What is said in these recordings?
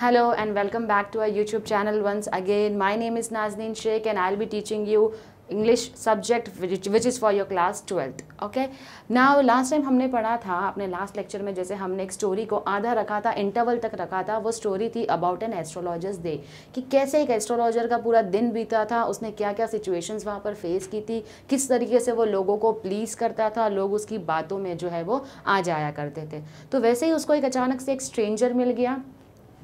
Hello and welcome back to our YouTube channel once again. My name is Nazneen Sheikh and I'll be teaching you English subject which, which is for your class 12th. Okay. Now last time हमने पढ़ा था अपने last lecture में जैसे हमने एक story को आधा रखा था interval तक रखा था वो story थी about an astrologer's day कि कैसे एक astrologer का पूरा दिन बीता था उसने क्या क्या situations वहाँ पर face की थी किस तरीके से वो लोगों को please करता था लोग उसकी बातों में जो है वो आ जाया करते थे तो वैसे ही उसको एक अचानक से एक stranger मिल गया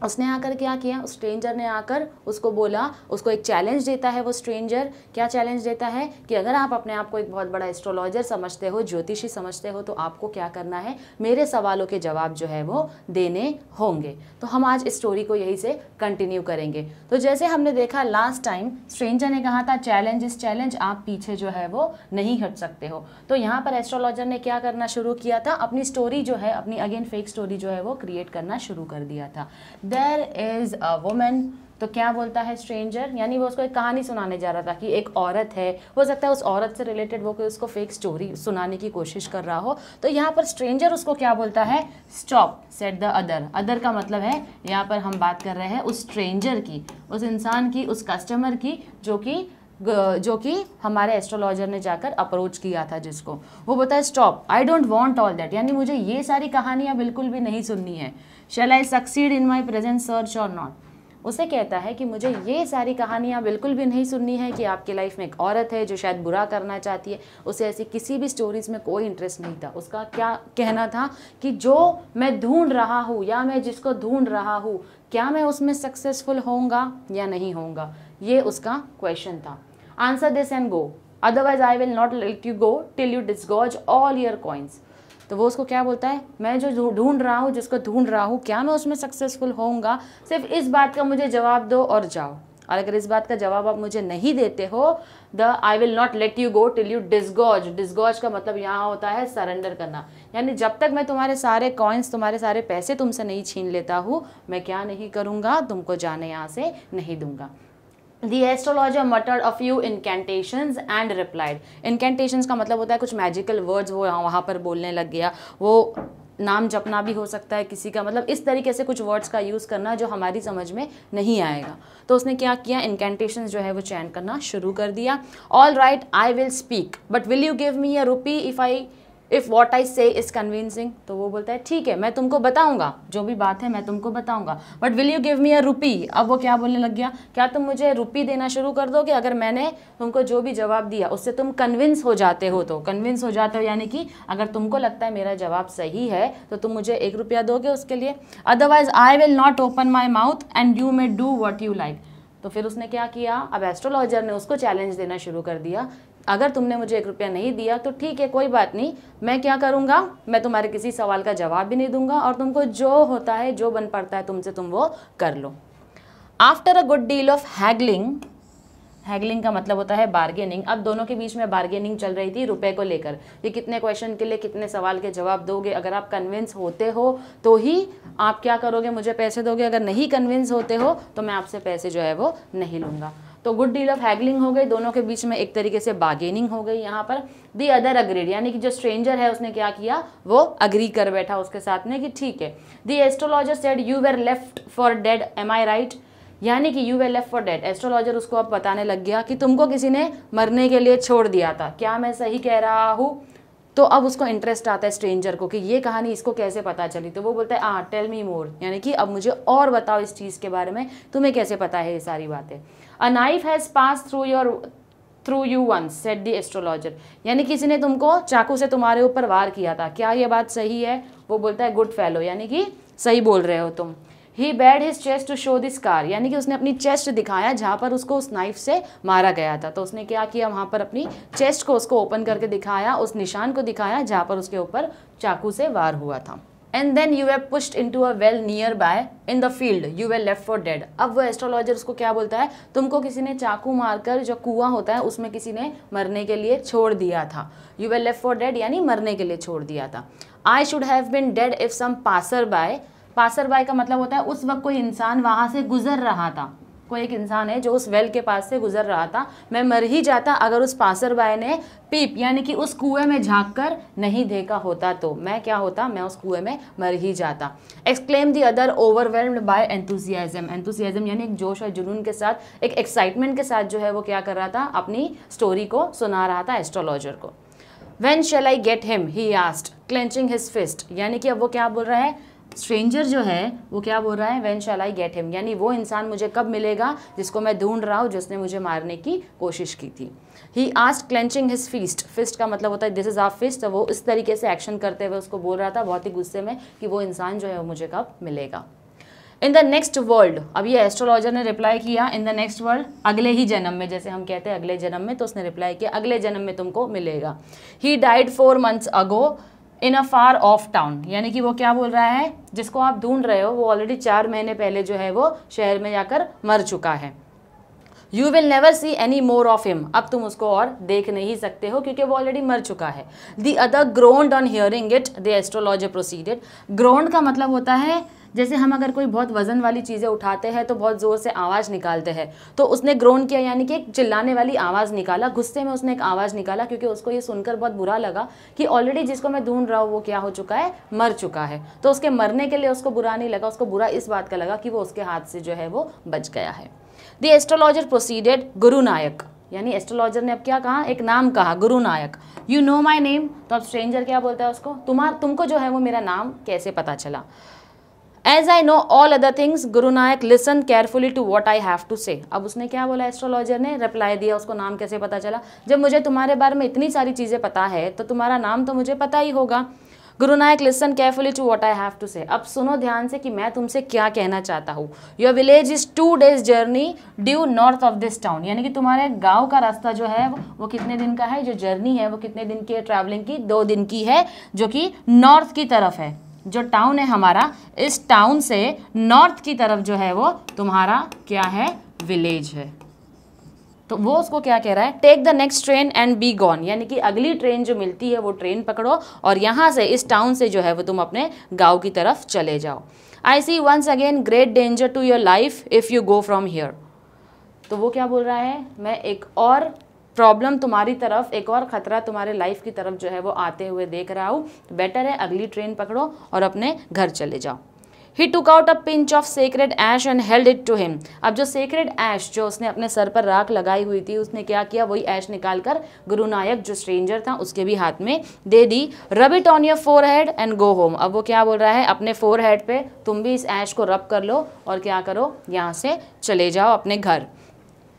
उसने आकर क्या किया उस स्ट्रेंजर ने आकर उसको बोला उसको एक चैलेंज देता है वो स्ट्रेंजर क्या चैलेंज देता है कि अगर आप अपने आप को एक बहुत बड़ा एस्ट्रोलॉजर समझते हो ज्योतिषी समझते हो तो आपको क्या करना है मेरे सवालों के जवाब जो है वो देने होंगे तो हम आज इस स्टोरी को यहीं से कंटिन्यू करेंगे तो जैसे हमने देखा लास्ट टाइम स्ट्रेंजर ने कहा था चैलेंज इस चैलेंज आप पीछे जो है वो नहीं हट सकते हो तो यहाँ पर एस्ट्रोलॉजर ने क्या करना शुरू किया था अपनी स्टोरी जो है अपनी अगेन फेक स्टोरी जो है वो क्रिएट करना शुरू कर दिया था देर इज़ अ वुमेन तो क्या बोलता है स्ट्रेंजर यानी वो उसको एक कहानी सुनाने जा रहा था कि एक औरत है हो सकता है उस औरत से रिलेटेड वो कोई उसको फेक स्टोरी सुनाने की कोशिश कर रहा हो तो यहाँ पर स्ट्रेंजर उसको क्या बोलता है stop said the other other का मतलब है यहाँ पर हम बात कर रहे हैं उस स्ट्रेंजर की उस इंसान की उस कस्टमर की जो कि जो कि हमारे एस्ट्रोलॉजर ने जाकर अप्रोच किया था जिसको वो बताया stop I don't want all that यानी मुझे ये सारी कहानियाँ बिल्कुल भी नहीं सुननी है shall I succeed in my present search और नॉट उसे कहता है कि मुझे ये सारी कहानियाँ बिल्कुल भी नहीं सुननी है कि आपकी लाइफ में एक औरत है जो शायद बुरा करना चाहती है उसे ऐसी किसी भी स्टोरीज़ में कोई इंटरेस्ट नहीं था उसका क्या कहना था कि जो मैं ढूंढ रहा हूँ या मैं जिसको ढूंढ रहा हूँ क्या मैं उसमें सक्सेसफुल होऊंगा या नहीं होऊंगा ये उसका क्वेश्चन था answer this and go otherwise I will not let you go till you disgorge all your coins तो वो उसको क्या बोलता है मैं जो ढूंढ रहा हूँ जिसको ढूंढ रहा हूँ क्या मैं उसमें सक्सेसफुल होऊंगा सिर्फ इस बात का मुझे जवाब दो और जाओ और अगर इस बात का जवाब आप मुझे नहीं देते हो the I will not let you go till you disgorge disgorge का मतलब यहाँ होता है सरेंडर करना यानी जब तक मैं तुम्हारे सारे कॉइन्स तुम्हारे सारे पैसे तुमसे नहीं छीन लेता हूँ मैं क्या नहीं करूँगा तुमको जाने यहाँ से नहीं दूंगा the astrologer muttered a few incantation and replied incantation का मतलब होता है कुछ मैजिकल वर्ड्स वो वहाँ पर बोलने लग गया वो नाम जपना भी हो सकता है किसी का मतलब इस तरीके से कुछ वर्ड्स का यूज़ करना जो हमारी समझ में नहीं आएगा तो उसने क्या किया इनकेंटेशन जो है वो चैन करना शुरू कर दिया all right I will speak but will you give me a rupee if I if what I say is convincing तो वो बोलता है ठीक है मैं तुमको बताऊंगा जो भी बात है मैं तुमको बताऊंगा but will you give me a rupee अब वो क्या बोलने लग गया क्या तुम मुझे रुपी देना शुरू कर दोगे अगर मैंने तुमको जो भी जवाब दिया उससे तुम कन्विंस हो जाते हो तो कन्विंस हो जाते हो यानी कि अगर तुमको लगता है मेरा जवाब सही है तो तुम मुझे एक रुपया दोगे उसके लिए otherwise I will not open my mouth and you may do what you like तो फिर उसने क्या किया अब एस्ट्रोलॉजर ने उसको चैलेंज देना शुरू कर दिया अगर तुमने मुझे एक रुपया नहीं दिया तो ठीक है कोई बात नहीं मैं क्या करूँगा मैं तुम्हारे किसी सवाल का जवाब भी नहीं दूंगा और तुमको जो होता है जो बन पड़ता है तुमसे तुम वो कर लो after a good deal of haggling haggling का मतलब होता है बार्गेनिंग अब दोनों के बीच में बार्गेनिंग चल रही थी रुपए को लेकर ये कितने क्वेश्चन के लिए कितने सवाल के जवाब दोगे अगर आप कन्विंस होते हो तो ही आप क्या करोगे मुझे पैसे दोगे अगर नहीं कन्विंस होते हो तो मैं आपसे पैसे जो है वो नहीं लूँगा तो गुड डील ऑफ हैगलिंग हो गई दोनों के बीच में एक तरीके से बार्गेनिंग हो गई यहाँ पर दी अदर अग्रीड यानी कि जो स्ट्रेंजर है उसने क्या किया वो अग्री कर बैठा उसके साथ में कि ठीक है the astrologer said you were left for dead am I right यानी कि you were left for dead astrologer उसको अब बताने लग गया कि तुमको किसी ने मरने के लिए छोड़ दिया था क्या मैं सही कह रहा हूँ तो अब उसको इंटरेस्ट आता है स्ट्रेंजर को कि ये कहानी इसको कैसे पता चली तो वो बोलता है आ टेल मी मोर यानी कि अब मुझे और बताओ इस चीज़ के बारे में तुम्हें कैसे पता है ये सारी बातें a knife has passed through your through you once said the astrologer यानी किसी ने तुमको चाकू से तुम्हारे ऊपर वार किया था क्या ये बात सही है वो बोलता है गुड फैलो यानी कि सही बोल रहे हो तुम he bared his chest to show this scar यानी कि उसने अपनी चेस्ट दिखाया जहाँ पर उसको उस नाइफ से मारा गया था तो उसने क्या किया वहाँ पर अपनी चेस्ट को उसको ओपन करके दिखाया उस निशान को दिखाया जहाँ पर उसके ऊपर चाकू से वार हुआ था and then you were pushed into a well nearby in the field you were left for dead अब वो एस्ट्रोलॉजर उसको क्या बोलता है तुमको किसी ने चाकू मारकर जो कुआं होता है उसमें किसी ने मरने के लिए छोड़ दिया था you were left for dead यानी मरने के लिए छोड़ दिया था I should have been dead if some passer by passer by का मतलब होता है उस वक्त कोई इंसान वहाँ से गुजर रहा था कोई एक इंसान है जो उस वेल के पास से गुजर रहा था मैं मर ही जाता अगर उस पासर बाय ने पीप यानी कि उस कुएं में झाँक कर नहीं देखा होता तो मैं क्या होता मैं उस कुएं में मर ही जाता exclaimed the other overwhelmed by enthusiasm enthusiasm यानी एक जोश और जुनून के साथ एक एक्साइटमेंट के साथ जो है वो क्या कर रहा था अपनी स्टोरी को सुना रहा था एस्ट्रोलॉजर को when shall I get him he asked clenching his fist यानी कि अब वो क्या बोल रहा है स्ट्रेंजर जो है वो क्या बोल रहा है when shall I get him यानी वो इंसान मुझे कब मिलेगा जिसको मैं ढूंढ रहा हूँ जिसने मुझे मारने की कोशिश की थी he asked clenching his fist fist का मतलब होता है दिस इज़ आर फिस्ट तो वो इस तरीके से एक्शन करते हुए उसको बोल रहा था बहुत ही गुस्से में कि वो इंसान जो है वो मुझे कब मिलेगा इन द नेक्स्ट वर्ल्ड अब ये एस्ट्रोलॉजर ने रिप्लाई किया इन द नेक्स्ट वर्ल्ड अगले ही जन्म में जैसे हम कहते हैं अगले जन्म में तो उसने रिप्लाई किया अगले जन्म में तुमको मिलेगा he died four months ago in a far off town यानी कि वो क्या बोल रहा है जिसको आप ढूंढ रहे हो वो ऑलरेडी चार महीने पहले जो है वो शहर में जाकर मर चुका है you will never see any more of him अब तुम उसको और देख नहीं सकते हो क्योंकि वो ऑलरेडी मर चुका है the other groaned on hearing it the astrologer proceeded groaned का मतलब होता है जैसे हम अगर कोई बहुत वजन वाली चीज़ें उठाते हैं तो बहुत ज़ोर से आवाज़ निकालते हैं तो उसने ग्रोन किया यानी कि एक चिल्लाने वाली आवाज़ निकाला गुस्से में उसने एक आवाज़ निकाला क्योंकि उसको ये सुनकर बहुत बुरा लगा कि ऑलरेडी जिसको मैं ढूंढ रहा हूँ वो क्या हो चुका है मर चुका है तो उसके मरने के लिए उसको बुरा नहीं लगा उसको बुरा इस बात का लगा कि वो उसके हाथ से जो है वो बच गया है द एस्ट्रोलॉजर प्रोसीडेड गुरु नायक यानी एस्ट्रोलॉजर ने अब क्या कहा एक नाम कहा Guru Nayak you know my name तो अब स्ट्रेंजर क्या बोलता है उसको तुम्हार तुमको जो है वो मेरा नाम कैसे पता चला as I know all other things Guru Nayak listen carefully to what I have to say अब उसने क्या बोला एस्ट्रोलॉजर ने रिप्लाई दिया उसको नाम कैसे पता चला जब मुझे तुम्हारे बारे में इतनी सारी चीज़ें पता है तो तुम्हारा नाम तो मुझे पता ही होगा Guru Nayak listen carefully to what I have to say अब सुनो ध्यान से कि मैं तुमसे क्या कहना चाहता हूँ your village is two days journey due north of this town यानी कि तुम्हारे गाँव का रास्ता जो है वो, वो कितने दिन का है जो जर्नी है वो कितने दिन की है ट्रैवलिंग की दो दिन की है जो कि नॉर्थ की तरफ है जो टाउन है हमारा इस टाउन से नॉर्थ की तरफ जो है वो तुम्हारा क्या है विलेज है तो वो उसको क्या कह रहा है take the next train and be gone यानी कि अगली ट्रेन जो मिलती है वो ट्रेन पकड़ो और यहाँ से इस टाउन से जो है वो तुम अपने गाँव की तरफ चले जाओ I see once again great danger to your life if you go from here तो वो क्या बोल रहा है मैं एक और प्रॉब्लम तुम्हारी तरफ एक और ख़तरा तुम्हारे लाइफ की तरफ जो है वो आते हुए देख रहा हूँ बेटर है अगली ट्रेन पकड़ो और अपने घर चले जाओ he took out a pinch of sacred ash and held it to him अब जो सेक्रेड ऐश जो उसने अपने सर पर राख लगाई हुई थी उसने क्या किया वही ऐश निकाल कर गुरु नायक जो स्ट्रेंजर था उसके भी हाथ में दे दी rub it on your forehead and go home अब वो क्या बोल रहा है अपने फोर हेड पे तुम भी इस ऐश को रब कर लो और क्या करो यहाँ से चले जाओ अपने घर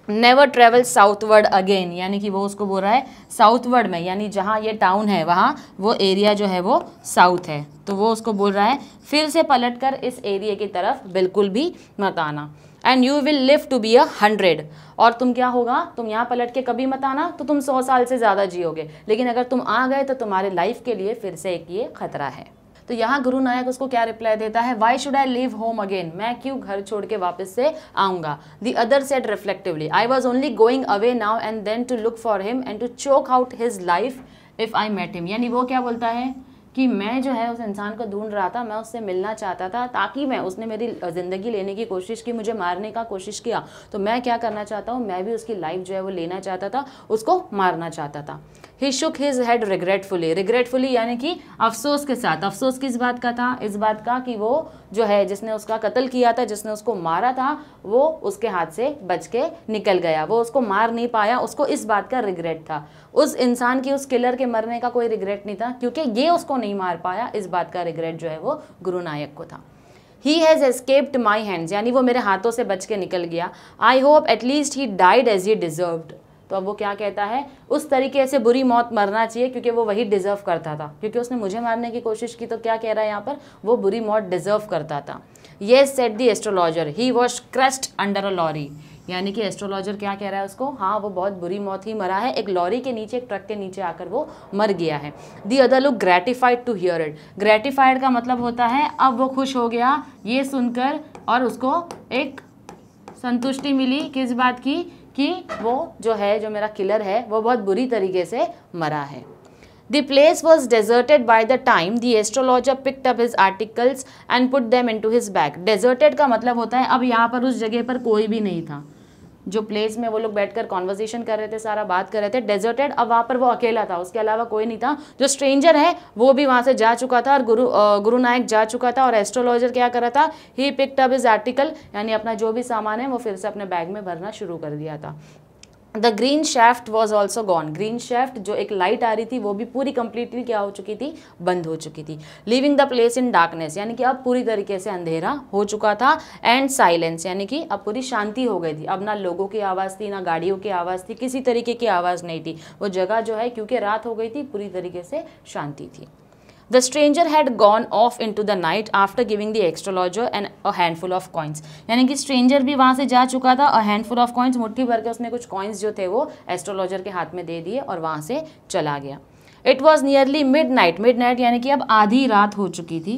नेवर ट्रेवल साउथवर्ड अगेन यानी कि वो उसको बोल रहा है साउथवर्ड में यानी जहाँ ये टाउन है वहाँ वो एरिया जो है वो साउथ है तो वो उसको बोल रहा है फिर से पलट कर इस एरिए की तरफ बिल्कुल भी मत आना and you will live to be a hundred और तुम क्या होगा तुम यहाँ पलट के कभी मत आना तो तुम सौ साल से ज़्यादा जियोगे लेकिन अगर तुम आ गए तो तुम्हारे लाइफ के लिए फिर से एक ये खतरा है तो यहाँ गुरु नायक उसको क्या रिप्लाई देता है why should I leave home again मैं क्यों घर छोड़ के वापस से आऊँगा the other said reflectively I was only going away now and then to look for him and to choke out his life if I met him यानी वो क्या बोलता है कि मैं जो है उस इंसान को ढूंढ रहा था मैं उससे मिलना चाहता था ताकि मैं उसने मेरी ज़िंदगी लेने की कोशिश की मुझे मारने का कोशिश किया तो मैं क्या करना चाहता हूँ मैं भी उसकी लाइफ जो है वो लेना चाहता था उसको मारना चाहता था he shook his head regretfully regretfully यानी कि अफसोस के साथ अफसोस किस बात का था इस बात का कि वो जो है जिसने उसका कत्ल किया था जिसने उसको मारा था वो उसके हाथ से बच के निकल गया वो उसको मार नहीं पाया उसको इस बात का रिग्रेट था उस इंसान की उस किलर के मरने का कोई रिग्रेट नहीं था क्योंकि ये उसको नहीं मार पाया इस बात का रिग्रेट जो है वो गुरु नायक को था he has escaped my hands यानी वो मेरे हाथों से बच के निकल गया I hope at least he died as he deserved तो अब वो क्या कहता है उस तरीके से बुरी मौत मरना चाहिए क्योंकि वो वही डिज़र्व करता था क्योंकि उसने मुझे मारने की कोशिश की तो क्या कह रहा है यहाँ पर वो बुरी मौत डिज़र्व करता था ये said the astrologer he was crushed under a lorry यानी कि एस्ट्रोलॉजर क्या कह रहा है उसको हाँ वो बहुत बुरी मौत ही मरा है एक लॉरी के नीचे एक ट्रक के नीचे आकर वो मर गया है the other looked gratified to hear it gratified का मतलब होता है अब वो खुश हो गया ये सुनकर और उसको एक संतुष्टि मिली किस बात की कि वो जो है जो मेरा किलर है वो बहुत बुरी तरीके से मरा है the place was deserted by the time the astrologer picked up his articles and put them into his bag deserted का मतलब होता है अब यहाँ पर उस जगह पर कोई भी नहीं था जो प्लेस में वो लोग बैठकर कॉन्वर्जेशन कर रहे थे सारा बात कर रहे थे डेजर्टेड अब वहाँ पर वो अकेला था उसके अलावा कोई नहीं था जो स्ट्रेंजर है वो भी वहाँ से जा चुका था और गुरु गुरु नायक जा चुका था और एस्ट्रोलॉजर क्या कर रहा था he picked up his article यानी अपना जो भी सामान है वो फिर से अपने बैग में भरना शुरू कर दिया था the green shaft was also gone green shaft जो एक लाइट आ रही थी वो भी पूरी कंप्लीटली क्या हो चुकी थी बंद हो चुकी थी leaving the place in darkness यानी कि अब पूरी तरीके से अंधेरा हो चुका था एंड साइलेंस यानी कि अब पूरी शांति हो गई थी अब ना लोगों की आवाज़ थी ना गाड़ियों की आवाज़ थी किसी तरीके की आवाज़ नहीं थी वो जगह जो है क्योंकि रात हो गई थी पूरी तरीके से शांति थी The stranger had gone off into the night after giving the astrologer and a handful of coins. यानी कि stranger भी वहाँ से जा चुका था a handful of coins मुट्ठी भर के उसने कुछ coins जो थे वो astrologer के हाथ में दे दिए और वहाँ से चला गया it was nearly midnight midnight यानी कि अब आधी रात हो चुकी थी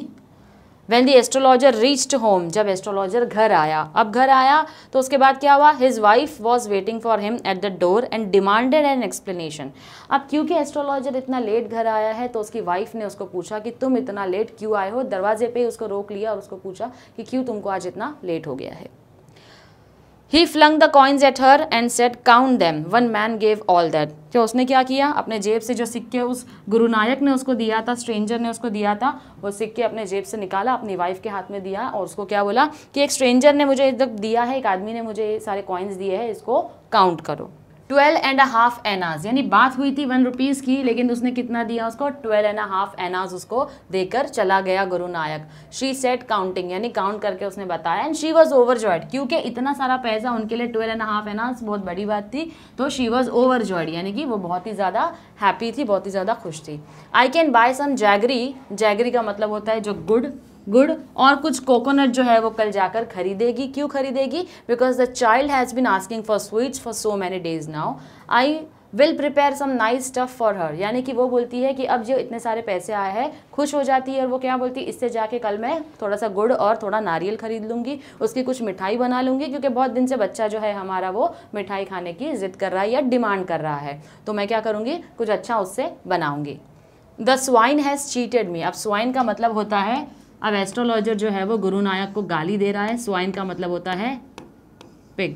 when the astrologer reached home जब एस्ट्रोलॉजर घर आया अब घर आया तो उसके बाद क्या हुआ his wife was waiting for him at the door and demanded an explanation अब क्योंकि एस्ट्रोलॉजर इतना लेट घर आया है तो उसकी वाइफ ने उसको पूछा कि तुम इतना लेट क्यों आए हो दरवाजे पे उसको रोक लिया और उसको पूछा कि क्यों तुमको आज इतना लेट हो गया है he flung the coins at her and said count them one man gave all that तो उसने क्या किया अपने जेब से जो सिक्के उस गुरु नायक ने उसको दिया था स्ट्रेंजर ने उसको दिया था वो सिक्के अपने जेब से निकाला अपनी वाइफ के हाथ में दिया और उसको क्या बोला कि एक स्ट्रेंजर ने मुझे जब दिया है एक आदमी ने मुझे सारे कॉइन्स दिए हैं इसको काउंट करो ट्वेल्व एंड हाफ एनाज यानी बात हुई थी वन रुपीज़ की लेकिन उसने कितना दिया उसको ट्वेल्व एंड हाफ एनाज उसको देकर चला गया Guru Nayak she sat counting यानी काउंट करके उसने बताया and she was overjoyed क्योंकि इतना सारा पैसा उनके लिए ट्वेल्व एंड हाफ एनाज बहुत बड़ी बात थी तो शी वॉज ओवर जॉयड यानी कि वो बहुत ही ज़्यादा हैप्पी थी बहुत ही ज़्यादा खुश थी I can buy some jaggery jaggery का मतलब होता है जो गुड गुड़ और कुछ कोकोनट जो है वो कल जाकर खरीदेगी क्यों खरीदेगी because the child has been asking for sweets for so many days now I will prepare some nice stuff for her यानी कि वो बोलती है कि अब जो इतने सारे पैसे आए हैं खुश हो जाती है और वो क्या बोलती है इससे जाके कल मैं थोड़ा सा गुड़ और थोड़ा नारियल खरीद लूँगी उसकी कुछ मिठाई बना लूँगी क्योंकि बहुत दिन से बच्चा जो है हमारा वो मिठाई खाने की ज़िद कर रहा है या डिमांड कर रहा है तो मैं क्या करूँगी कुछ अच्छा उससे बनाऊँगी the swine has cheated me अब स्वाइन का मतलब होता है अब एस्ट्रोलॉजर जो है वो गुरु नायक को गाली दे रहा है स्वाइन का मतलब होता है पिग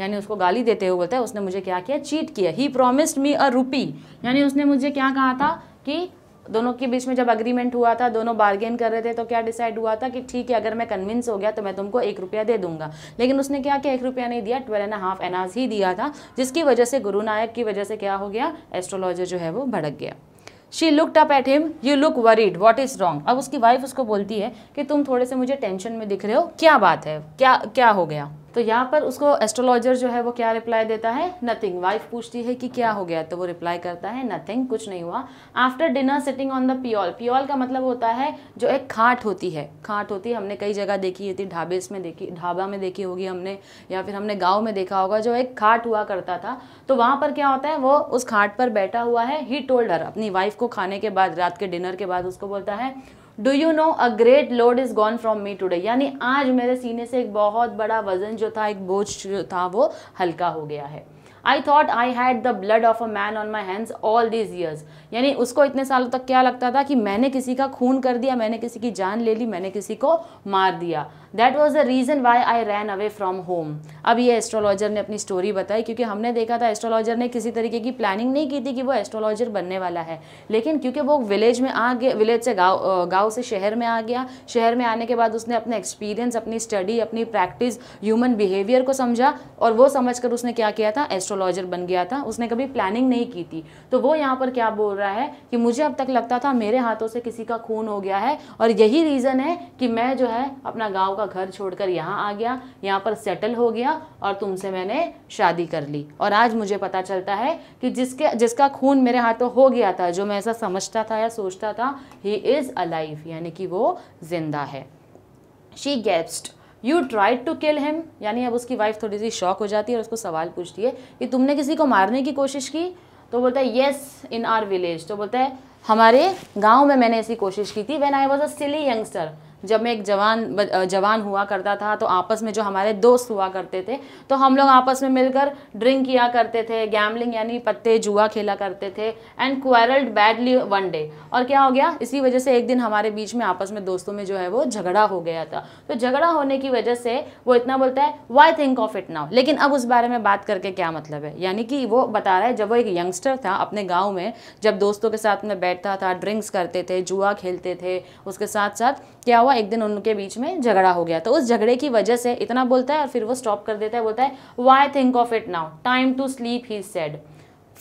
यानी उसको गाली देते हुए बोलता है उसने मुझे क्या किया चीट किया ही प्रोमिस्ड मी अ रूपी यानी उसने मुझे क्या कहा था कि दोनों के बीच में जब अग्रीमेंट हुआ था दोनों बार्गेन कर रहे थे तो क्या डिसाइड हुआ था कि ठीक है अगर मैं कन्विंस हो गया तो मैं तुमको एक रुपया दे दूंगा लेकिन उसने क्या किया एक रुपया नहीं दिया ट्वेल्व एंड हाफ एनाज ही दिया था जिसकी वजह से गुरु नायक की वजह से क्या हो गया एस्ट्रोलॉजर जो है वो भड़क गया she looked up at him you look worried what is wrong अब उसकी वाइफ उसको बोलती है कि तुम थोड़े से मुझे टेंशन में दिख रहे हो क्या बात है क्या क्या हो गया तो यहाँ पर उसको एस्ट्रोलॉजर जो है वो क्या रिप्लाई देता है नथिंग वाइफ पूछती है कि क्या हो गया तो वो रिप्लाई करता है नथिंग कुछ नहीं हुआ after dinner sitting on the pyol pyol का मतलब होता है जो एक खाट होती है खाट होती है हमने कई जगह देखी होती ढाबे में देखी ढाबा में देखी होगी हमने या फिर हमने गाँव में देखा होगा जो एक खाट हुआ करता था तो वहाँ पर क्या होता है वो उस खाट पर बैठा हुआ है ही टोल्ड हर अपनी वाइफ को खाने के बाद रात के डिनर के बाद उसको बोलता है do you know a great load is gone from me today यानी आज मेरे सीने से एक बहुत बड़ा वजन जो था एक बोझ जो था वो हल्का हो गया है I thought I had the blood of a man on my hands all these years यानी उसको इतने सालों तक क्या लगता था कि मैंने किसी का खून कर दिया मैंने किसी की जान ले ली मैंने किसी को मार दिया that was the reason why I ran away from home अब ये एस्ट्रोलॉजर ने अपनी स्टोरी बताई क्योंकि हमने देखा था एस्ट्रोलॉजर ने किसी तरीके की प्लानिंग नहीं की थी कि वो एस्ट्रोलॉजर बनने वाला है लेकिन क्योंकि वो विलेज में आ गया विलेज से गाँव गाँव से शहर में आ गया शहर में आने के बाद उसने अपने एक्सपीरियंस अपनी स्टडी अपनी प्रैक्टिस ह्यूमन बिहेवियर को समझा और वो समझ कर उसने क्या किया था एस्ट्रो एस्ट्रोलॉजर बन गया था उसने कभी प्लानिंग नहीं की थी तो वो यहाँ पर क्या बोल रहा है कि मुझे अब तक लगता था मेरे हाथों से किसी का खून हो गया है और यही रीज़न है कि मैं जो है अपना गाँव का घर छोड़कर यहाँ आ गया यहाँ पर सेटल हो गया और तुमसे मैंने शादी कर ली और आज मुझे पता चलता है कि जिसके जिसका खून मेरे हाथों हो गया था जो मैं ऐसा समझता था या सोचता था ही इज़ अलाइव यानी कि वो जिंदा है she gasped you tried to kill him यानी अब उसकी वाइफ थोड़ी सी शॉक हो जाती है और उसको सवाल पूछती है कि तुमने किसी को मारने की कोशिश की तो बोलता है येस इन आर विलेज तो बोलता है हमारे गांव में मैंने ऐसी कोशिश की थी when I was a silly youngster जब मैं एक जवान जवान हुआ करता था तो आपस में जो हमारे दोस्त हुआ करते थे तो हम लोग आपस में मिलकर ड्रिंक किया करते थे गैमलिंग यानी पत्ते जुआ खेला करते थे and quarrelled badly one day और क्या हो गया इसी वजह से एक दिन हमारे बीच में आपस में दोस्तों में जो है वो झगड़ा हो गया था तो झगड़ा होने की वजह से वो इतना बोलता है why think of it now लेकिन अब उस बारे में बात करके क्या मतलब है यानी कि वो बता रहा है जब वो एक यंगस्टर था अपने गाँव में जब दोस्तों के साथ में बैठता था ड्रिंक्स करते थे जुआ खेलते थे उसके साथ साथ क्या हुआ एक दिन उनके बीच में झगड़ा हो गया तो उस झगड़े की वजह से इतना बोलता है और फिर वो स्टॉप कर देता है बोलता है why think of it now time to sleep he said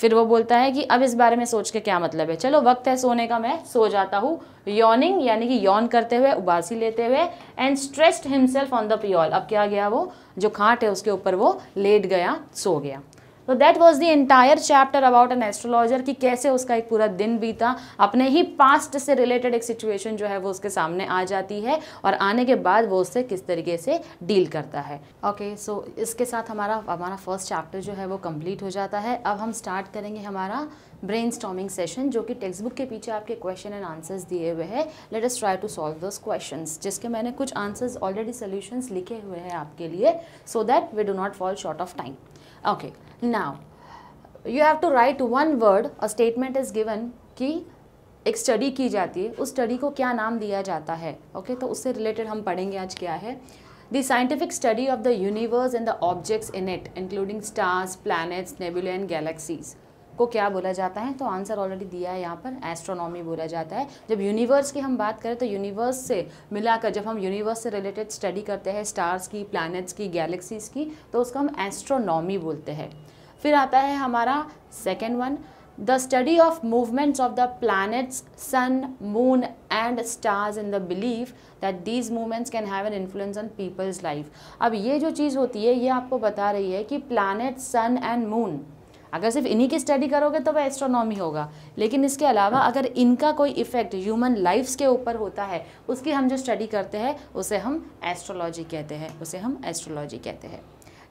फिर वो बोलता है कि अब इस बारे में सोच के क्या मतलब है चलो वक्त है सोने का मैं सो जाता हूँ योनिंग यानी कि यौन करते हुए उबासी लेते हुए and stretched himself on the pyol अब क्या गया वो जो खाट है उसके ऊपर वो लेट गया सो गया तो that was the entire chapter about an astrologer कि कैसे उसका एक पूरा दिन बीता अपने ही पास्ट से रिलेटेड एक सिचुएशन जो है वो उसके सामने आ जाती है और आने के बाद वो उससे किस तरीके से डील करता है ओके okay, सो so इसके साथ हमारा हमारा फर्स्ट चैप्टर जो है वो कम्प्लीट हो जाता है अब हम स्टार्ट करेंगे हमारा ब्रेन स्टॉमिंग सेशन जो कि टेक्स्ट बुक के पीछे आपके क्वेश्चन एंड आंसर्स दिए हुए हैं let's try to solve those question जिसके मैंने कुछ आंसर्स ऑलरेडी सोल्यूशंस लिखे हुए हैं आपके लिए so that we do not fall short of time okay now you have to write one word a statement is given कि एक स्टडी की जाती है उस स्टडी को क्या नाम दिया जाता है ओके okay, तो उससे रिलेटेड हम पढ़ेंगे आज क्या है the scientific study of the universe and the objects in it including stars planets nebula and galaxies को क्या बोला जाता है तो आंसर ऑलरेडी दिया है यहाँ पर एस्ट्रोनॉमी बोला जाता है जब यूनिवर्स की हम बात करें तो यूनिवर्स से मिलाकर जब हम यूनिवर्स से रिलेटेड स्टडी करते हैं स्टार्स की प्लानट्स की गैलेक्सीज़ की तो उसको हम एस्ट्रोनॉमी बोलते हैं फिर आता है हमारा second one the study of movements of the planets sun moon and stars in the belief that these movements can have an influence on people's life अब ये जो चीज़ होती है ये आपको बता रही है कि प्लानट सन एंड मून अगर सिर्फ इन्हीं की स्टडी करोगे तो वह एस्ट्रोनॉमी होगा लेकिन इसके अलावा अगर इनका कोई इफेक्ट ह्यूमन लाइफ्स के ऊपर होता है उसकी हम जो स्टडी करते हैं उसे हम एस्ट्रोलॉजी कहते हैं उसे हम एस्ट्रोलॉजी कहते हैं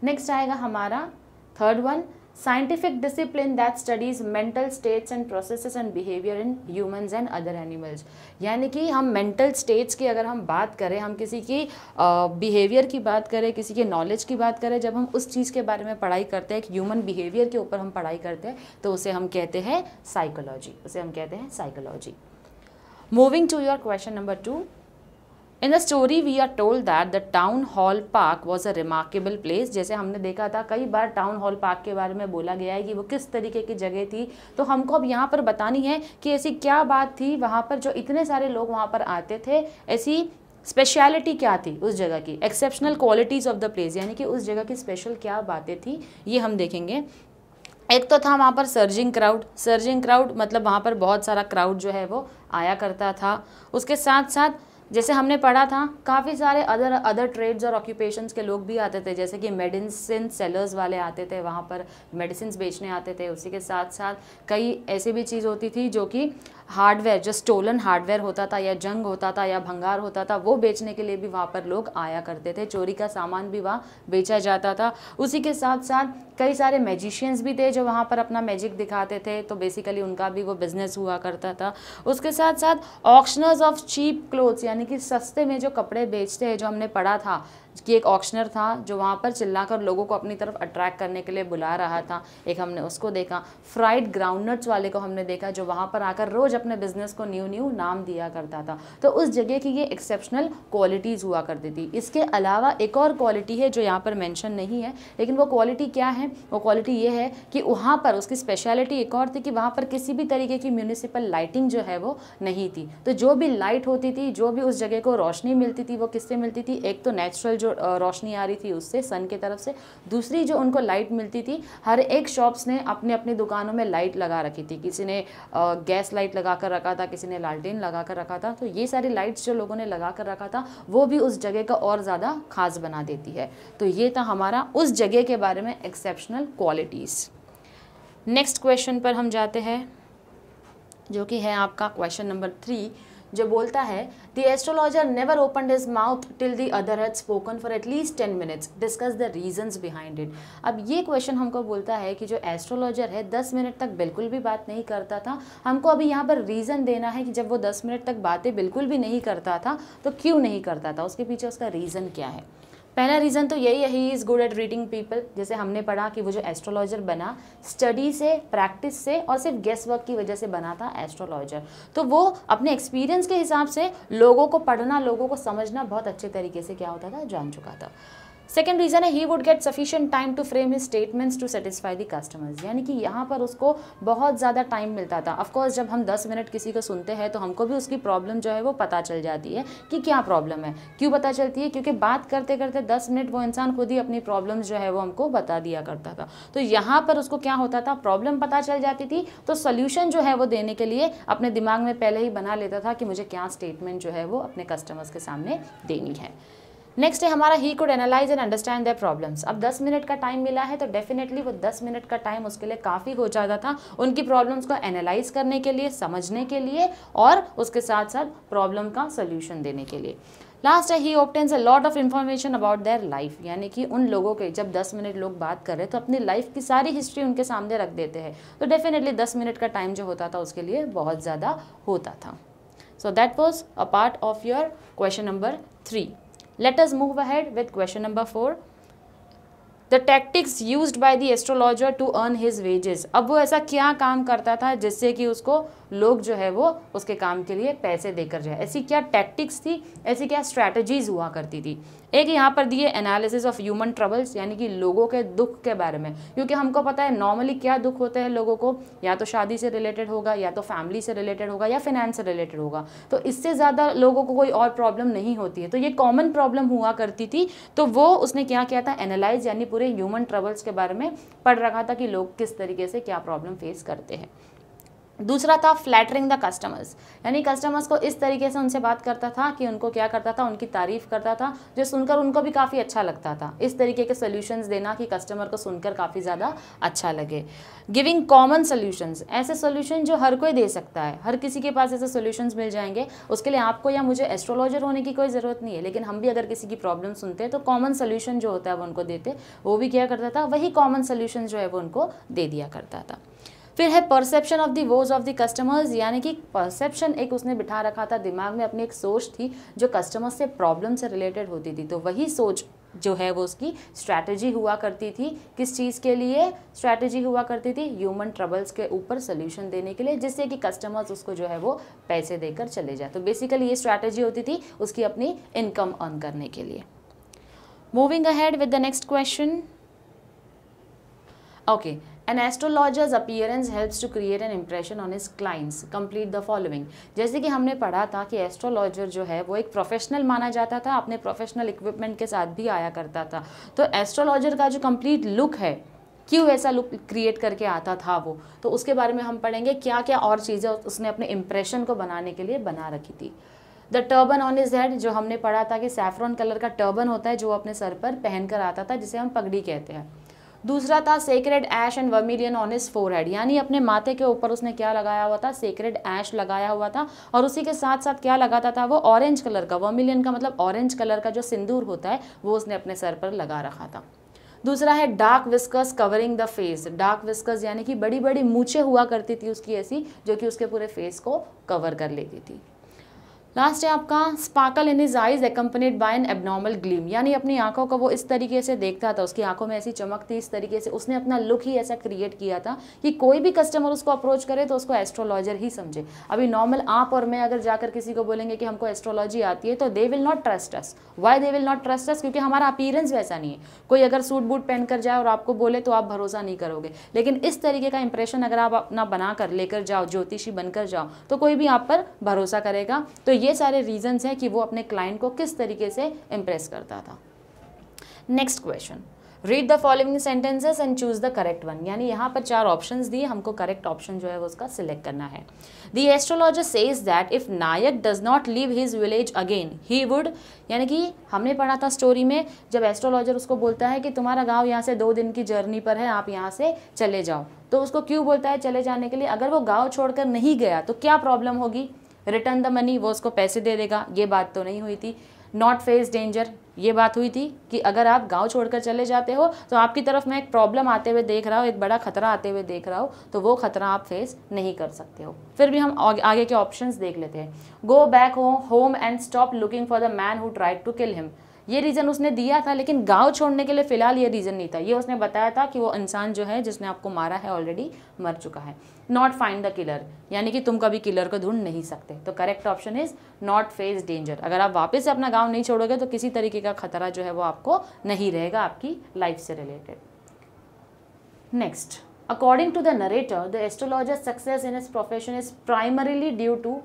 नेक्स्ट आएगा हमारा Third one, scientific discipline that studies mental states and processes and behavior in humans and other animals यानी कि हम mental states की अगर हम बात करें हम किसी की behavior की बात करें किसी के knowledge की बात करें जब हम उस चीज़ के बारे में पढ़ाई करते हैं एक human behavior के ऊपर हम पढ़ाई करते हैं तो उसे हम कहते हैं psychology उसे हम कहते हैं psychology moving to your question number two in the story we are told that the town hall park was a remarkable place जैसे हमने देखा था कई बार टाउन हॉल पार्क के बारे में बोला गया है कि वो किस तरीके की जगह थी तो हमको अब यहाँ पर बतानी है कि ऐसी क्या बात थी वहाँ पर जो इतने सारे लोग वहाँ पर आते थे ऐसी स्पेशलिटी क्या थी उस जगह की exceptional qualities of the place यानी कि उस जगह की स्पेशल क्या बातें थी ये हम देखेंगे एक तो था वहाँ पर सर्जिंग क्राउड सर्जिंग क्राउड मतलब वहाँ पर बहुत सारा क्राउड जो है वो आया करता था उसके साथ साथ जैसे हमने पढ़ा था काफ़ी सारे अदर अदर ट्रेड्स और ऑक्यूपेशंस के लोग भी आते थे जैसे कि मेडिसिन सेलर्स वाले आते थे वहाँ पर मेडिसिन बेचने आते थे उसी के साथ साथ कई ऐसी भी चीज़ होती थी जो कि हार्डवेयर जो स्टोलन हार्डवेयर होता था या जंग होता था या भंगार होता था वो बेचने के लिए भी वहाँ पर लोग आया करते थे चोरी का सामान भी वहाँ बेचा जाता था उसी के साथ साथ कई सारे मैजिशियंस भी थे जो वहाँ पर अपना मैजिक दिखाते थे तो बेसिकली उनका भी वो बिज़नेस हुआ करता था उसके साथ साथ ऑक्शनर्स ऑफ चीप क्लोथ्स यानी यानी कि सस्ते में जो कपड़े बेचते हैं जो हमने पढ़ा था कि एक ऑक्शनर था जो वहाँ पर चिल्लाकर लोगों को अपनी तरफ अट्रैक्ट करने के लिए बुला रहा था एक हमने उसको देखा फ्राइड ग्राउंडनट्स वाले को हमने देखा जो वहाँ पर आकर रोज़ अपने बिजनेस को न्यू न्यू नाम दिया करता था तो उस जगह की ये एक्सेप्शनल क्वालिटीज़ हुआ करती थी इसके अलावा एक और क्वालिटी है जो यहाँ पर मैंशन नहीं है लेकिन वो क्वालिटी क्या है वो क्वालिटी ये है कि वहाँ पर उसकी स्पेशलिटी एक और थी कि वहाँ पर किसी भी तरीके की म्यूनिसिपल लाइटिंग जो है वो नहीं थी तो जो भी लाइट होती थी जो भी उस जगह को रोशनी मिलती थी वो किससे मिलती थी एक तो नेचुरल जो रोशनी आ रही थी उससे सन के तरफ से दूसरी जो उनको लाइट मिलती थी हर एक शॉप्स ने अपने अपने दुकानों में लाइट लगा रखी थी किसी ने गैस लाइट लगा कर रखा था किसी ने लालटेन लगा कर रखा था तो ये सारी लाइट्स जो लोगों ने लगा कर रखा था वो भी उस जगह का और ज़्यादा खास बना देती है तो ये था हमारा उस जगह के बारे में एक्सेप्शनल क्वालिटीज़ नेक्स्ट क्वेश्चन पर हम जाते हैं जो कि है आपका क्वेश्चन नंबर थ्री जो बोलता है the astrologer never open his mouth till the other had spoken for at least ten minutes discuss the reasons behind it अब ये क्वेश्चन हमको बोलता है कि जो एस्ट्रोलॉजर है दस मिनट तक बिल्कुल भी बात नहीं करता था हमको अभी यहाँ पर रीज़न देना है कि जब वो दस मिनट तक बातें बिल्कुल भी नहीं करता था तो क्यों नहीं करता था उसके पीछे उसका रीज़न क्या है पहला रीज़न तो यही है he is good at reading people जैसे हमने पढ़ा कि वो जो एस्ट्रोलॉजर बना स्टडी से प्रैक्टिस से और सिर्फ गेस वर्क की वजह से बना था एस्ट्रोलॉजर तो वो अपने एक्सपीरियंस के हिसाब से लोगों को पढ़ना लोगों को समझना बहुत अच्छे तरीके से क्या होता था जान चुका था सेकेंड रीज़न है he would get sufficient time to frame his statements to satisfy the customers यानी कि यहाँ पर उसको बहुत ज़्यादा टाइम मिलता था ऑफकोर्स जब हम दस मिनट किसी को सुनते हैं तो हमको भी उसकी प्रॉब्लम जो है वो पता चल जाती है कि क्या प्रॉब्लम है क्यों पता चलती है क्योंकि बात करते करते दस मिनट वो इंसान खुद ही अपनी प्रॉब्लम जो है वो हमको बता दिया करता था तो यहाँ पर उसको क्या होता था प्रॉब्लम पता चल जाती थी तो सोल्यूशन जो है वो देने के लिए अपने दिमाग में पहले ही बना लेता था कि मुझे क्या स्टेटमेंट जो है वो अपने कस्टमर्स के सामने देनी है नेक्स्ट है हमारा he could analyse and understand the problems अब 10 मिनट का टाइम मिला है तो डेफिनेटली वो 10 मिनट का टाइम उसके लिए काफ़ी हो जाता था उनकी प्रॉब्लम्स को एनालाइज करने के लिए समझने के लिए और उसके साथ साथ प्रॉब्लम का सोल्यूशन देने के लिए लास्ट है he obtains a lot of information about their life यानी कि उन लोगों के जब 10 मिनट लोग बात कर रहे तो अपनी लाइफ की सारी हिस्ट्री उनके सामने रख देते हैं तो डेफिनेटली 10 मिनट का टाइम जो होता था उसके लिए बहुत ज़्यादा होता था so that was a part of your question number three let us move ahead with question number 4 the tactics use by the astrologer to earn his wages अब वो ऐसा क्या काम करता था जिससे कि उसको लोग जो है वो उसके काम के लिए पैसे देकर जो है ऐसी क्या टैक्टिक्स थी ऐसी क्या स्ट्रैटेजीज हुआ करती थी एक यहाँ पर दिए एनालिसिस ऑफ ह्यूमन ट्रबल्स यानी कि लोगों के दुख के बारे में क्योंकि हमको पता है नॉर्मली क्या दुख होते हैं लोगों को या तो शादी से रिलेटेड होगा या तो फैमिली से रिलेटेड होगा या फिनेंस से रिलेटेड होगा तो इससे ज़्यादा लोगों को कोई और प्रॉब्लम नहीं होती है तो ये कॉमन प्रॉब्लम हुआ करती थी तो वो उसने क्या किया था एनालाइज यानी पूरे ह्यूमन ट्रबल्स के बारे में पढ़ रखा था कि लोग किस तरीके से क्या प्रॉब्लम फेस करते हैं दूसरा था फ्लैटरिंग द कस्टमर्स यानी कस्टमर्स को इस तरीके से उनसे बात करता था कि उनको क्या करता था उनकी तारीफ़ करता था जो सुनकर उनको भी काफ़ी अच्छा लगता था इस तरीके के सोल्यूशंस देना कि कस्टमर को सुनकर काफ़ी ज़्यादा अच्छा लगे गिविंग कॉमन सोल्यूशंस ऐसे सोल्यूशन जो हर कोई दे सकता है हर किसी के पास ऐसे सोल्यूशंस मिल जाएंगे उसके लिए आपको या मुझे एस्ट्रोलॉजर होने की कोई ज़रूरत नहीं है लेकिन हम भी अगर किसी की प्रॉब्लम सुनते हैं तो कॉमन सोल्यूशन जो होता है वो उनको देते वो भी क्या करता था वही कॉमन सोल्यूशन जो है वो उनको दे दिया करता था फिर है perception of the woes of the customers यानी कि परसेप्शन एक उसने बिठा रखा था दिमाग में अपनी एक सोच थी जो कस्टमर से प्रॉब्लम से रिलेटेड होती थी तो वही सोच जो है वो उसकी स्ट्रैटेजी हुआ करती थी किस चीज़ के लिए स्ट्रैटेजी हुआ करती थी ह्यूमन ट्रबल्स के ऊपर सोल्यूशन देने के लिए जिससे कि कस्टमर्स उसको जो है वो पैसे देकर चले जाए तो बेसिकली ये स्ट्रैटेजी होती थी उसकी अपनी इनकम अर्न करने के लिए moving ahead with the next question okay an astrologer's appearance helps to create an impression on his clients complete the following जैसे कि हमने पढ़ा था कि एस्ट्रोलॉजर जो है वो एक प्रोफेशनल माना जाता था अपने प्रोफेशनल इक्विपमेंट के साथ भी आया करता था तो एस्ट्रोलॉजर का जो कंप्लीट लुक है क्यों ऐसा लुक क्रिएट करके आता था वो तो उसके बारे में हम पढ़ेंगे क्या क्या और चीज़ें उसने अपने इम्प्रेशन को बनाने के लिए बना रखी थी the turban on his head जो हमने पढ़ा था कि सैफ्रॉन कलर का टर्बन होता है जो अपने सर पर पहन कर आता था जिसे हम पगड़ी कहते हैं दूसरा था sacred ash and vermilion on his forehead यानी अपने माथे के ऊपर उसने क्या लगाया हुआ था सेक्रेड ऐश लगाया हुआ था और उसी के साथ साथ क्या लगाता था वो ऑरेंज कलर का वर्मिलियन का मतलब ऑरेंज कलर का जो सिंदूर होता है वो उसने अपने सर पर लगा रखा था दूसरा है dark whiskers covering the face dark whiskers यानी कि बड़ी बड़ी मूछे हुआ करती थी उसकी ऐसी जो कि उसके पूरे फेस को कवर कर लेती थी लास्ट है आपका sparkle in his eyes accompanied by an abnormal gleam यानी अपनी आंखों को वो इस तरीके से देखता था उसकी आंखों में ऐसी चमक थी इस तरीके से उसने अपना लुक ही ऐसा क्रिएट किया था कि कोई भी कस्टमर उसको अप्रोच करे तो उसको एस्ट्रोलॉजर ही समझे अभी नॉर्मल आप और मैं अगर जाकर किसी को बोलेंगे कि हमको एस्ट्रोलॉजी आती है तो they will not trust us why they will not trust us क्योंकि हमारा अपीरेंस वैसा नहीं है कोई अगर सूट बूट पहन कर जाए और आपको बोले तो आप भरोसा नहीं करोगे लेकिन इस तरीके का इंप्रेशन अगर आप अपना बना कर लेकर जाओ ज्योतिषी बनकर जाओ तो कोई भी आप पर भरोसा करेगा तो ये सारे रीजंस हैं कि वो अपने क्लाइंट को किस तरीके से इम्प्रेस करता था next question read the following sentences and choose the correct one यानी यहाँ पर चार ऑप्शन दिए हमको करेक्ट ऑप्शन जो है वो उसका सिलेक्ट करना है the astrologer says that if Nayak does not leave his village again he would यानी कि हमने पढ़ा था स्टोरी में जब एस्ट्रोलॉजर उसको बोलता है कि तुम्हारा गाँव यहाँ से दो दिन की जर्नी पर है आप यहाँ से चले जाओ तो उसको क्यों बोलता है चले जाने के लिए अगर वो गाँव छोड़कर नहीं गया तो क्या प्रॉब्लम होगी रिटर्न द मनी वो उसको पैसे दे देगा ये बात तो नहीं हुई थी नॉट फेस डेंजर ये बात हुई थी कि अगर आप गांव छोड़कर चले जाते हो तो आपकी तरफ मैं एक प्रॉब्लम आते हुए देख रहा हूँ एक बड़ा खतरा आते हुए देख रहा हूँ तो वो खतरा आप फेस नहीं कर सकते हो फिर भी हम आगे के ऑप्शन देख लेते हैं go back home and stop looking for the man who tried to kill him ये रीज़न उसने दिया था लेकिन गांव छोड़ने के लिए फ़िलहाल ये रीज़न नहीं था ये उसने बताया था कि वो इंसान जो है जिसने आपको मारा है ऑलरेडी मर चुका है नॉट फाइंड द किलर यानी कि तुम कभी किलर को ढूंढ नहीं सकते तो correct option is not face danger अगर आप वापस से अपना गांव नहीं छोड़ोगे तो किसी तरीके का खतरा जो है वो आपको नहीं रहेगा आपकी लाइफ से related next according to the narrator the astrologer success in his profession is primarily due to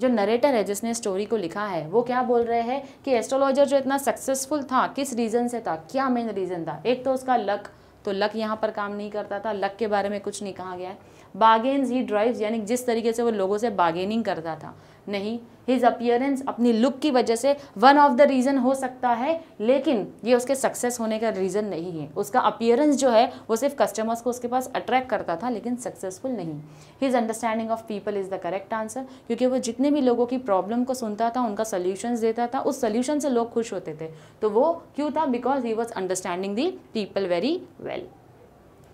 जो नरेटर है जिसने स्टोरी को लिखा है वो क्या बोल रहे हैं कि एस्ट्रोलॉजर जो इतना सक्सेसफुल था किस रीज़न से था क्या मेन रीज़न था एक तो उसका लक तो लक यहाँ पर काम नहीं करता था लक के बारे में कुछ नहीं कहा गया है बागेन्स ही ड्राइव्स यानी जिस तरीके से वो लोगों से बागेनिंग करता था नहीं हिज अपियरेंस अपनी लुक की वजह से वन ऑफ द रीज़न हो सकता है लेकिन ये उसके सक्सेस होने का रीज़न नहीं है उसका अपियरेंस जो है वो सिर्फ कस्टमर्स को उसके पास अट्रैक्ट करता था लेकिन सक्सेसफुल नहीं his understanding of people is the correct answer क्योंकि वो जितने भी लोगों की प्रॉब्लम को सुनता था उनका सोल्यूशन देता था उस सोल्यूशन से लोग खुश होते थे तो वो क्यों था because he was understanding the people very well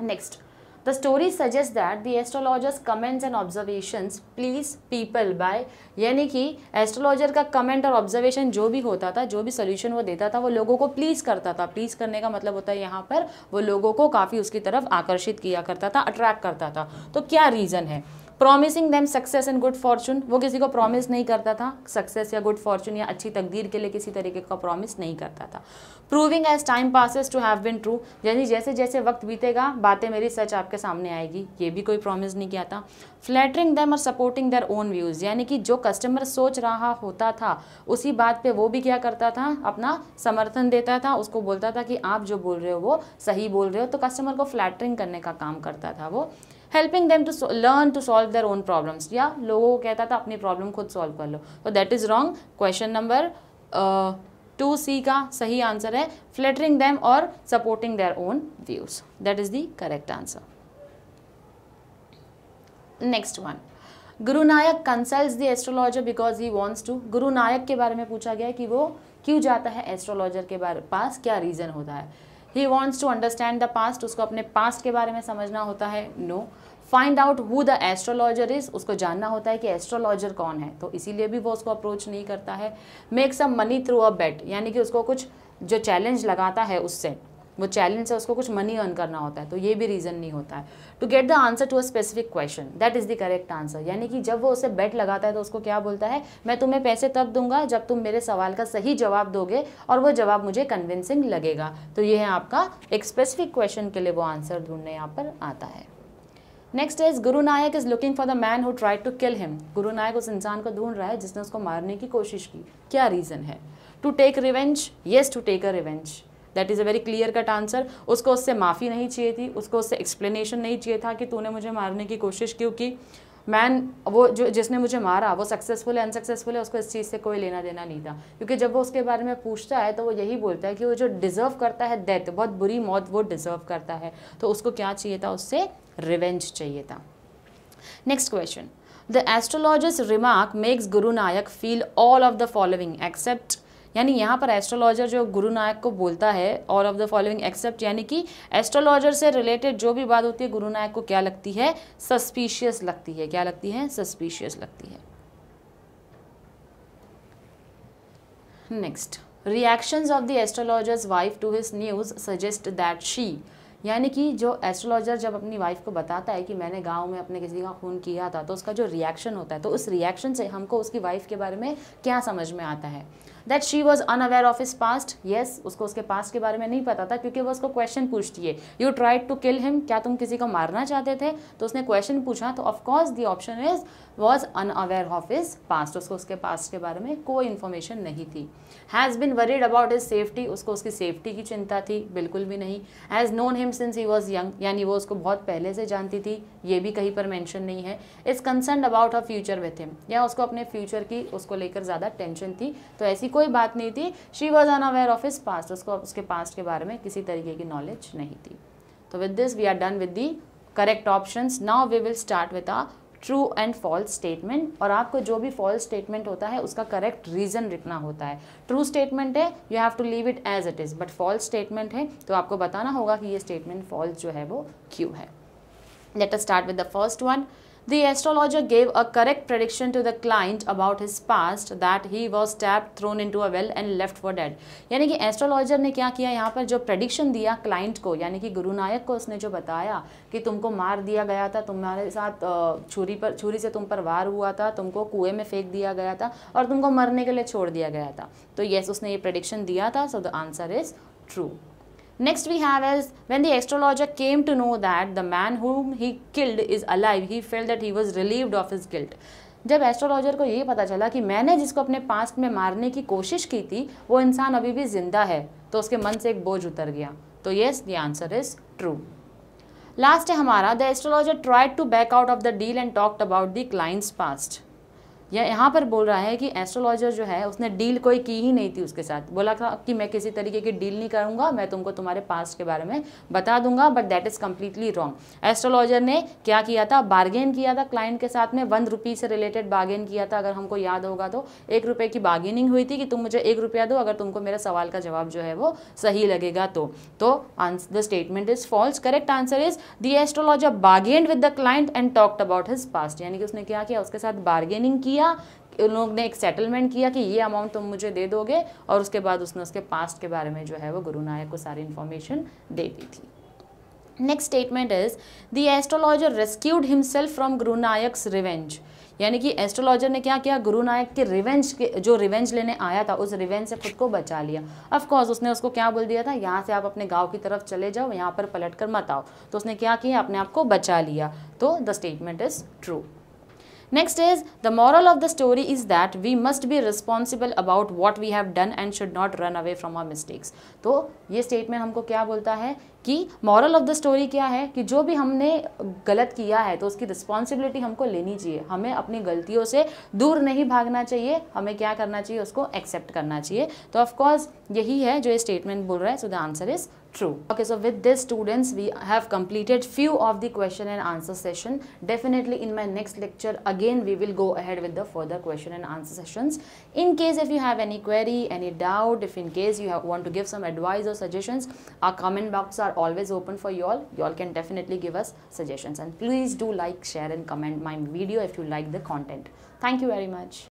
next The story suggests that the astrologer's comments and observations please people by यानी कि एस्ट्रोलॉजर का कमेंट और ऑब्जर्वेशन जो भी होता था जो भी सोल्यूशन वो देता था वो लोगों को प्लीज़ करता था प्लीज़ करने का मतलब होता है यहाँ पर वो लोगों को काफ़ी उसकी तरफ आकर्षित किया करता था अट्रैक्ट करता था तो क्या रीज़न है promising them success and good fortune वो किसी को प्रॉमिस नहीं करता था सक्सेस या गुड फॉर्चून या अच्छी तकदीर के लिए किसी तरीके का प्रॉमिस नहीं करता था proving as time passes to have been true यानी जैसे जैसे वक्त बीतेगा बातें मेरी सच आपके सामने आएगी ये भी कोई प्रॉमिस नहीं किया था फ्लैटरिंग दैम और सपोर्टिंग देयर ओन व्यूज़ यानी कि जो कस्टमर सोच रहा होता था उसी बात पर वो भी क्या करता था अपना समर्थन देता था उसको बोलता था कि आप जो बोल रहे हो वो सही बोल रहे हो तो कस्टमर को फ्लैटरिंग करने का काम करता था वो helping them to learn to solve their own problems या लोगों को कहता था अपनी प्रॉब्लम खुद सॉल्व कर लो तो that is wrong question number two C का सही आंसर है फ्लेटरिंग देम और supporting their own views that is the correct answer next one Guru Nayak consult the astrologer because he wants to Guru Nayak के बारे में पूछा गया कि वो क्यों जाता है एस्ट्रोलॉजर के बारे पास क्या रीज़न होता है he wants to understand the past उसको अपने पास्ट के बारे में समझना होता है no find out who the astrologer is उसको जानना होता है कि एस्ट्रोलॉजर कौन है तो इसीलिए भी वो उसको अप्रोच नहीं करता है make some money through a bet यानी कि उसको कुछ जो चैलेंज लगाता है उससे वो चैलेंज है उसको कुछ मनी अर्न करना होता है तो ये भी रीज़न नहीं होता है to get the answer to a specific question that is the correct answer यानी कि जब वो उसे बेट लगाता है तो उसको क्या बोलता है मैं तुम्हें पैसे तब दूंगा जब तुम मेरे सवाल का सही जवाब दोगे और वो जवाब मुझे कन्विंसिंग लगेगा तो ये है आपका एक स्पेसिफिक क्वेश्चन के लिए वो आंसर ढूंढने यहाँ पर आता है next is Guru Nayak is looking for the man who try to kill him Guru Nayak उस इंसान को ढूंढ रहा है जिसने उसको मारने की कोशिश की क्या रीज़न है to take revenge yes to take a revenge that is a very clear cut answer उसको उससे माफ़ी नहीं चाहिए थी उसको उससे एक्सप्लेनेशन नहीं चाहिए था कि तूने मुझे मारने की कोशिश क्योंकि मैन वो जो जिसने मुझे मारा वो सक्सेसफुल है अनसक्सेसफुल है उसको इस चीज़ से कोई लेना देना नहीं था क्योंकि जब वो उसके बारे में पूछता है तो वो यही बोलता है कि वो जो डिज़र्व करता है डेथ बहुत बुरी मौत वो डिज़र्व करता है तो उसको क्या चाहिए था उससे रिवेंज चाहिए था next question the astrologist remark makes Guru Nayak feel all of the following except यानी यहाँ पर एस्ट्रोलॉजर जो गुरु नायक को बोलता है all of the following except यानी कि एस्ट्रोलॉजर से रिलेटेड जो भी बात होती है गुरु नायक को क्या लगती है सस्पिशियस लगती है क्या लगती है सस्पिशियस लगती है next reactions of the astrologer's wife to his news suggest that she यानी कि जो एस्ट्रोलॉजर जब अपनी वाइफ को बताता है कि मैंने गांव में अपने किसी का खून किया था तो उसका जो रिएक्शन होता है तो उस रिएक्शन से हमको उसकी वाइफ के बारे में क्या समझ में आता है that she was unaware of his past yes उसको उसके पास्ट के बारे में नहीं पता था क्योंकि वो उसको क्वेश्चन पूछती है you tried to kill him क्या तुम किसी को मारना चाहते थे तो उसने क्वेश्चन पूछा तो of course the option is was unaware of his past उसको उसके पास्ट के बारे में कोई इन्फॉर्मेशन नहीं थी has been worried about his safety उसको उसकी सेफ्टी की चिंता थी बिल्कुल भी नहीं has known him since he was young यानी वो उसको बहुत पहले से जानती थी ये भी कहीं पर मैंशन नहीं है his concern about her future with him या उसको अपने फ्यूचर की उसको लेकर ज़्यादा टेंशन थी तो ऐसी कोई बात नहीं थी she was unaware of his past उसको उसके पास्ट के बारे में किसी तरीके की नॉलेज नहीं थी तो with this we are done with the correct option now we will start with a true and false statement और आपको जो भी फॉल्स स्टेटमेंट होता है उसका करेक्ट रीज़न लिखना होता है ट्रू स्टेटमेंट है you have to leave it as it is but false statement है तो आपको बताना होगा कि ये स्टेटमेंट फॉल्स जो है वो क्यों है let us start with the first one The astrologer gave a correct prediction to the client about his past that he was stabbed, thrown into a well and left for dead. यानी कि astrologer ने क्या किया यहाँ पर जो prediction दिया client को यानी कि गुरु नायक को उसने जो बताया कि तुमको मार दिया गया था तुम्हारे साथ छुरी पर छुरी से तुम पर वार हुआ था तुमको कुएं में फेंक दिया गया था और तुमको मरने के लिए छोड़ दिया गया था तो येस उसने ये प्रडिक्शन दिया था so the answer is true Next we have as when the astrologer came to know that the man whom he killed is alive, he felt that he was relieved of his guilt. जब astrologer को ये पता चला कि मैंने जिसको अपने past में मारने की कोशिश की थी वो इंसान अभी भी जिंदा है तो उसके मन से एक बोझ उतर गया तो yes the answer is true last है हमारा the astrologer tried to back out of the deal and talked about the client's past या यहाँ पर बोल रहा है कि एस्ट्रोलॉजर जो है उसने डील कोई की ही नहीं थी उसके साथ बोला था कि मैं किसी तरीके की डील नहीं करूँगा मैं तुमको तुम्हारे पास के बारे में बता दूंगा but that is completely wrong astrologer ने क्या किया था बार्गेन किया था क्लाइंट के साथ में वन रुपी से रिलेटेड बार्गेन किया था अगर हमको याद होगा तो एक रुपये की बार्गेनिंग हुई थी कि तुम मुझे एक रुपया दो अगर तुमको मेरा सवाल का जवाब जो है वो सही लगेगा तो answer the statement is false correct answer is the astrologer bargain with the client and talked about his past यानी कि उसने क्या किया उसके साथ बार्गेनिंग की किया उन लोग ने एक सेटलमेंट किया कि ये अमाउंट तुम मुझे दे दोगे और उसके बाद उसने उसके पास्ट के बारे में जो है वो गुरु नायक को सारी इन्फॉर्मेशन दे दी थी next statement is the astrologer rescued himself from Guru Nayak's revenge यानी कि एस्ट्रोलॉजर ने क्या किया गुरु नायक के रिवेंज के जो रिवेंज लेने आया था उस रिवेंज से खुद को बचा लिया ऑफ कोर्स उसने उसको क्या बोल दिया था यहाँ से आप अपने गांव की तरफ चले जाओ यहाँ पर पलट कर मत आओ तो उसने क्या किया अपने आप को बचा लिया तो the statement is true next is the moral of the story is that we must be responsible about what we have done and should not run away from our mistakes तो ये स्टेटमेंट हमको क्या बोलता है कि moral of the story क्या है कि जो भी हमने गलत किया है तो उसकी रिस्पॉन्सिबिलिटी हमको लेनी चाहिए हमें अपनी गलतियों से दूर नहीं भागना चाहिए हमें क्या करना चाहिए उसको एक्सेप्ट करना चाहिए तो ऑफकोर्स यही है जो ये स्टेटमेंट बोल रहा है so the answer is true. Okay, so with this students, we have completed few of the question and answer session. Definitely in my next lecture, again we will go ahead with the further question and answer sessions. In case if you have any query, any doubt, if in case you have, want to give some advice or suggestions, our comment box are always open for you all. You all can definitely give us suggestions and please do like, share and comment my video if you like the content. Thank you very much.